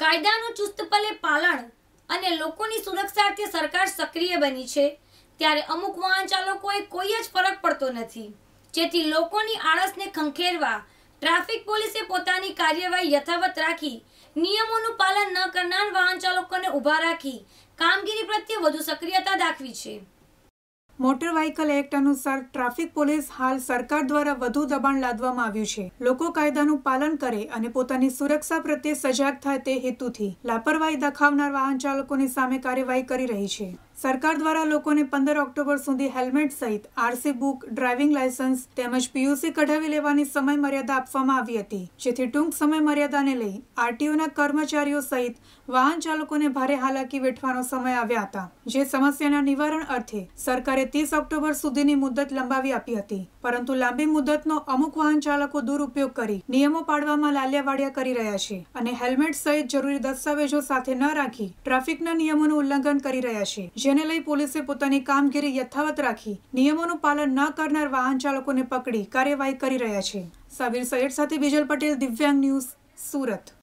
કાયદાનું ચુસ્તપલે પાલન અને લોકોની સુરક્ષાર્થે સરકાર સક્રિય બની છે ત્યારે અમુક વાહન ચાલકોએ કોઈ જ ફરક પડતો નથી જેથી લોકોની આળસને ખંખેરવા ટ્રાફિક પોલીસે પોતાની કાર્યવાહી યથાવત રાખી નિયમોનું પાલન ન કરનાર વાહન ચાલકોને ઊભા રાખી કામગીરી પ્રત્યે વધુ સક્રિયતા દાખવી છે મોટર વ્હીકલ એક્ટ અનુસાર ટ્રાફિક પોલીસ હાલ સરકાર દ્વારા વધુ દબાણ લાદવામાં આવ્યું છે લોકો કાયદાનું પાલન કરે અને પોતાની સુરક્ષા પ્રત્યે સજાગ થાય તે હેતુથી લાપરવાહી દાખવનાર વાહન ચાલકોની સામે કાર્યવાહી કરી રહી છે સરકાર દ્વારા લોકોને પંદર ઓક્ટોબર સુધી હેલ્મેટ સહિત આરસી બુક ડ્રાઇવિંગ લાયસન્સ તેમજ પીયુસી કઢાવી લેવાની સમય મર્યાદા આપવામાં આવી હતી જેથી ટૂંક સમય મર્યાદાને લઈ આરટીઓના કર્મચારીઓ સહિત વાહન ચાલકોને ભારે હાલાકી વેઠવાનો સમય આવ્યા હતા જે સમસ્યાના નિવારણ અર્થે સરકારે ત્રીસ ઓક્ટોબર સુધીની મુદત લંબાવી આપી હતી પરંતુ લાંબી મુદતનો અમુક વાહન ચાલકો દુરુપયોગ કરી નિયમો પાડવામાં લાલિયાવાડિયા કરી રહ્યા છે અને હેલ્મેટ સહિત જરૂરી દસ્તાવેજો સાથે ન રાખી ટ્રાફિકના નિયમોનું ઉલ્લંઘન કરી રહ્યા છે જે જેને લઈ પોલીસે પોતાની કામગીરી યથાવત રાખી નિયમોનું પાલન ન કરનાર વાહન ચાલકોને પકડી કાર્યવાહી કરી રહ્યા છે સાબિર સૈયદ સાથે બિજલ પટેલ દિવ્યાંગ ન્યૂઝ સુરત